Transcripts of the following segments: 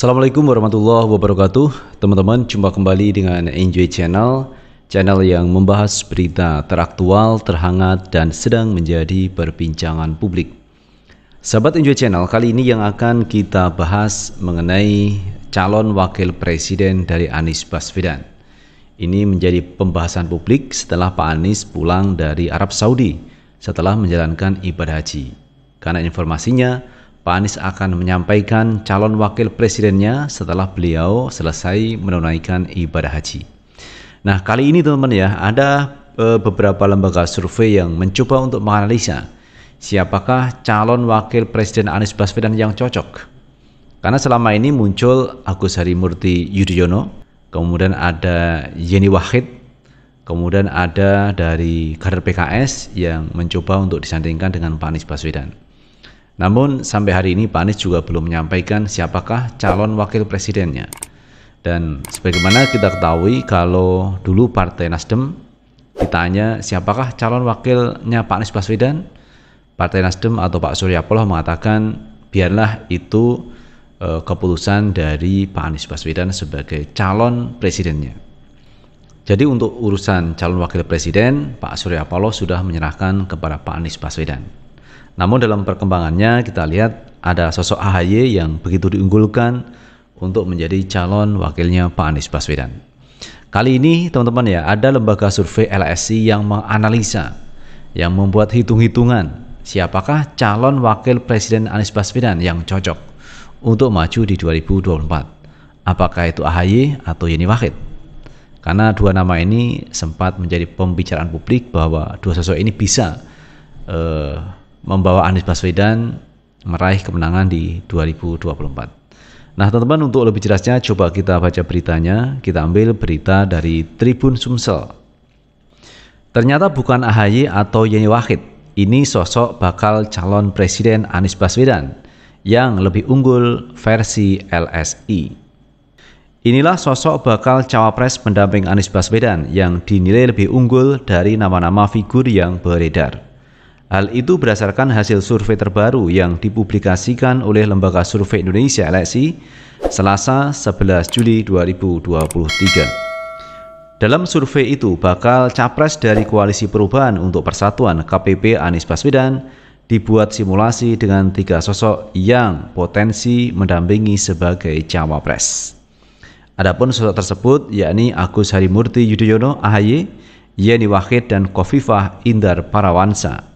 Assalamualaikum warahmatullahi wabarakatuh Teman-teman jumpa kembali dengan Enjoy Channel Channel yang membahas berita teraktual, terhangat, dan sedang menjadi perbincangan publik Sahabat Enjoy Channel, kali ini yang akan kita bahas mengenai calon wakil presiden dari Anies Baswedan Ini menjadi pembahasan publik setelah Pak Anies pulang dari Arab Saudi setelah menjalankan ibadah haji Karena informasinya, Pak Anies akan menyampaikan calon wakil presidennya setelah beliau selesai menunaikan ibadah haji. Nah, kali ini teman-teman ya, ada e, beberapa lembaga survei yang mencoba untuk menganalisa siapakah calon wakil presiden Anies Baswedan yang cocok. Karena selama ini muncul Agus Harimurti Yudhoyono, kemudian ada Yeni Wahid, kemudian ada dari kader PKS yang mencoba untuk disandingkan dengan Pak Anies Baswedan. Namun sampai hari ini Pak Anies juga belum menyampaikan siapakah calon wakil presidennya. Dan sebagaimana kita ketahui kalau dulu Partai Nasdem ditanya siapakah calon wakilnya Pak Anies Baswedan, Partai Nasdem atau Pak Surya Paloh mengatakan biarlah itu e, keputusan dari Pak Anies Baswedan sebagai calon presidennya. Jadi untuk urusan calon wakil presiden, Pak Surya Paloh sudah menyerahkan kepada Pak Anies Baswedan. Namun dalam perkembangannya kita lihat ada sosok AHY yang begitu diunggulkan untuk menjadi calon wakilnya Pak Anies Baswedan. Kali ini teman-teman ya ada lembaga survei LSI yang menganalisa, yang membuat hitung-hitungan siapakah calon wakil Presiden Anies Baswedan yang cocok untuk maju di 2024. Apakah itu AHY atau Yeni Wahid? Karena dua nama ini sempat menjadi pembicaraan publik bahwa dua sosok ini bisa eh, membawa Anies Baswedan meraih kemenangan di 2024. Nah teman-teman untuk lebih jelasnya coba kita baca beritanya, kita ambil berita dari Tribun Sumsel. Ternyata bukan AHY atau Yeni Wahid, ini sosok bakal calon presiden Anies Baswedan yang lebih unggul versi LSI. Inilah sosok bakal cawapres pendamping Anies Baswedan yang dinilai lebih unggul dari nama-nama figur yang beredar. Hal itu berdasarkan hasil survei terbaru yang dipublikasikan oleh Lembaga Survei Indonesia LSI Selasa 11 Juli 2023. Dalam survei itu, bakal capres dari Koalisi Perubahan untuk Persatuan KPP Anies Baswedan dibuat simulasi dengan tiga sosok yang potensi mendampingi sebagai cawapres. Adapun sosok tersebut yakni Agus Harimurti Yudhoyono AHY, Yeni Wahid dan Kofifah Indar Parawansa.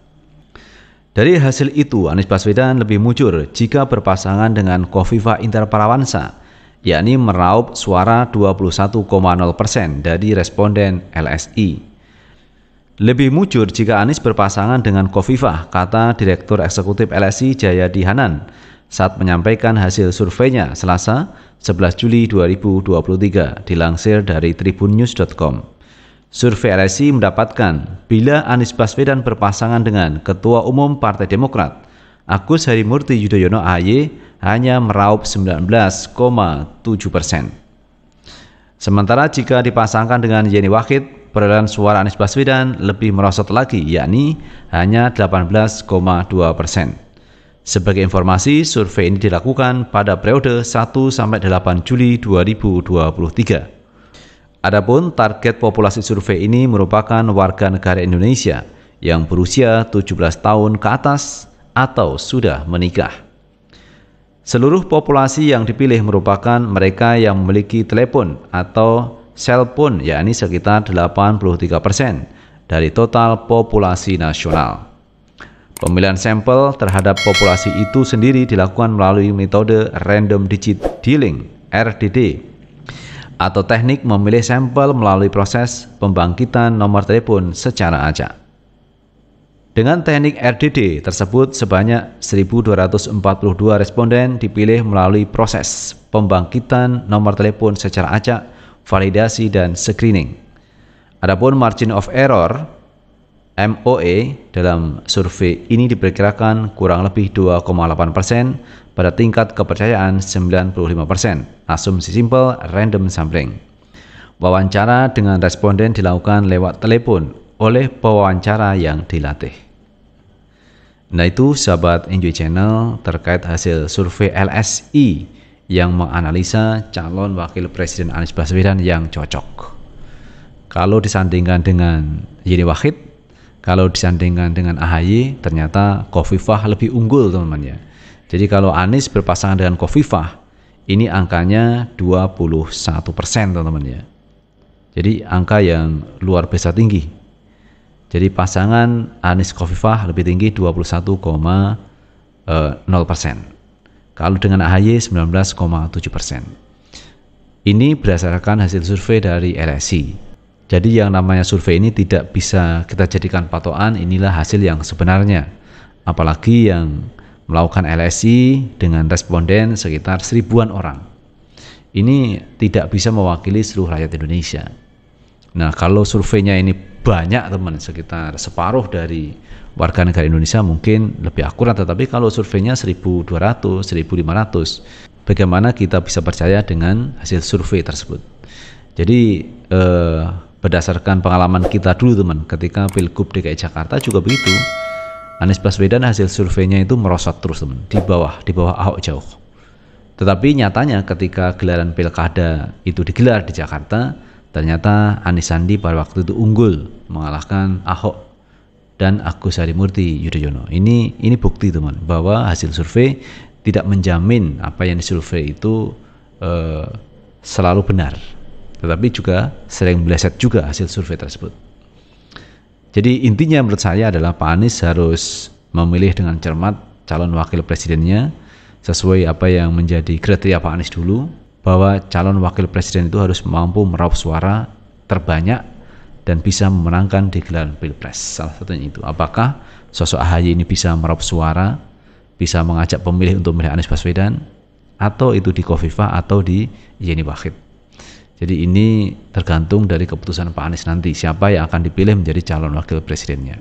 Dari hasil itu, Anies Baswedan lebih mujur jika berpasangan dengan Kofifa Inter Parawansa, yakni meraup suara 21,0 persen dari responden LSI. Lebih mujur jika Anies berpasangan dengan Kofifah, kata Direktur Eksekutif LSI Jaya Dihanan saat menyampaikan hasil surveinya Selasa 11 Juli 2023 dilansir dari tribunnews.com. Survei LSI mendapatkan bila Anies Baswedan berpasangan dengan Ketua Umum Partai Demokrat Agus Harimurti Yudhoyono (AHY) hanya meraup 19,7 persen. Sementara jika dipasangkan dengan Yeni Wahid, perolehan suara Anies Baswedan lebih merosot lagi, yakni hanya 18,2 persen. Sebagai informasi, survei ini dilakukan pada periode 1-8 Juli 2023. Adapun target populasi survei ini merupakan warga negara Indonesia yang berusia 17 tahun ke atas atau sudah menikah. Seluruh populasi yang dipilih merupakan mereka yang memiliki telepon atau cellphone, yakni sekitar 83% persen dari total populasi nasional. Pemilihan sampel terhadap populasi itu sendiri dilakukan melalui metode random digit dealing RDD atau teknik memilih sampel melalui proses pembangkitan nomor telepon secara acak. Dengan teknik RDD tersebut sebanyak 1242 responden dipilih melalui proses pembangkitan nomor telepon secara acak, validasi dan screening. Adapun margin of error MOE dalam survei ini diperkirakan kurang lebih 2,8 persen pada tingkat kepercayaan 95 persen, asumsi simple random sampling. Wawancara dengan responden dilakukan lewat telepon oleh pewawancara yang dilatih. Nah itu sahabat Enjoy Channel terkait hasil survei LSI yang menganalisa calon wakil presiden Anies Baswedan yang cocok. Kalau disandingkan dengan Yeni Wahid, kalau disandingkan dengan AHY, ternyata Kofifah lebih unggul teman-teman ya. Jadi kalau Anies berpasangan dengan Kofifah, ini angkanya 21 persen teman-teman ya. Jadi angka yang luar biasa tinggi. Jadi pasangan Anies Kofifah lebih tinggi 21,0 persen. Kalau dengan AHY 19,7 persen. Ini berdasarkan hasil survei dari LSI. Jadi yang namanya survei ini tidak bisa kita jadikan patokan inilah hasil yang sebenarnya. Apalagi yang melakukan LSI dengan responden sekitar seribuan orang. Ini tidak bisa mewakili seluruh rakyat Indonesia. Nah, kalau surveinya ini banyak teman sekitar separuh dari warga negara Indonesia mungkin lebih akurat tetapi kalau surveinya 1200, 1500 bagaimana kita bisa percaya dengan hasil survei tersebut. Jadi eh, berdasarkan pengalaman kita dulu teman ketika pilgub DKI Jakarta juga begitu Anies Baswedan hasil surveinya itu merosot terus teman di bawah di bawah Ahok jauh tetapi nyatanya ketika gelaran pilkada itu digelar di Jakarta ternyata Anies Sandi pada waktu itu unggul mengalahkan Ahok dan Agus Harimurti Yudhoyono ini ini bukti teman bahwa hasil survei tidak menjamin apa yang disurvei itu eh, selalu benar tetapi juga sering meleset juga hasil survei tersebut. Jadi intinya menurut saya adalah Pak Anies harus memilih dengan cermat calon wakil presidennya sesuai apa yang menjadi kriteria Pak Anies dulu bahwa calon wakil presiden itu harus mampu meraup suara terbanyak dan bisa memenangkan di gelaran pilpres. Salah satunya itu. Apakah sosok AHY ini bisa meraup suara, bisa mengajak pemilih untuk memilih Anies Baswedan, atau itu di Kofifa atau di Yeni Wahid. Jadi ini tergantung dari keputusan Pak Anies nanti siapa yang akan dipilih menjadi calon wakil presidennya.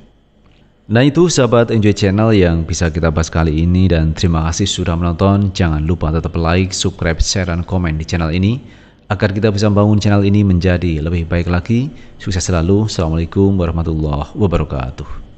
Nah itu sahabat Enjoy Channel yang bisa kita bahas kali ini dan terima kasih sudah menonton. Jangan lupa tetap like, subscribe, share, dan komen di channel ini agar kita bisa membangun channel ini menjadi lebih baik lagi. Sukses selalu. Assalamualaikum warahmatullahi wabarakatuh.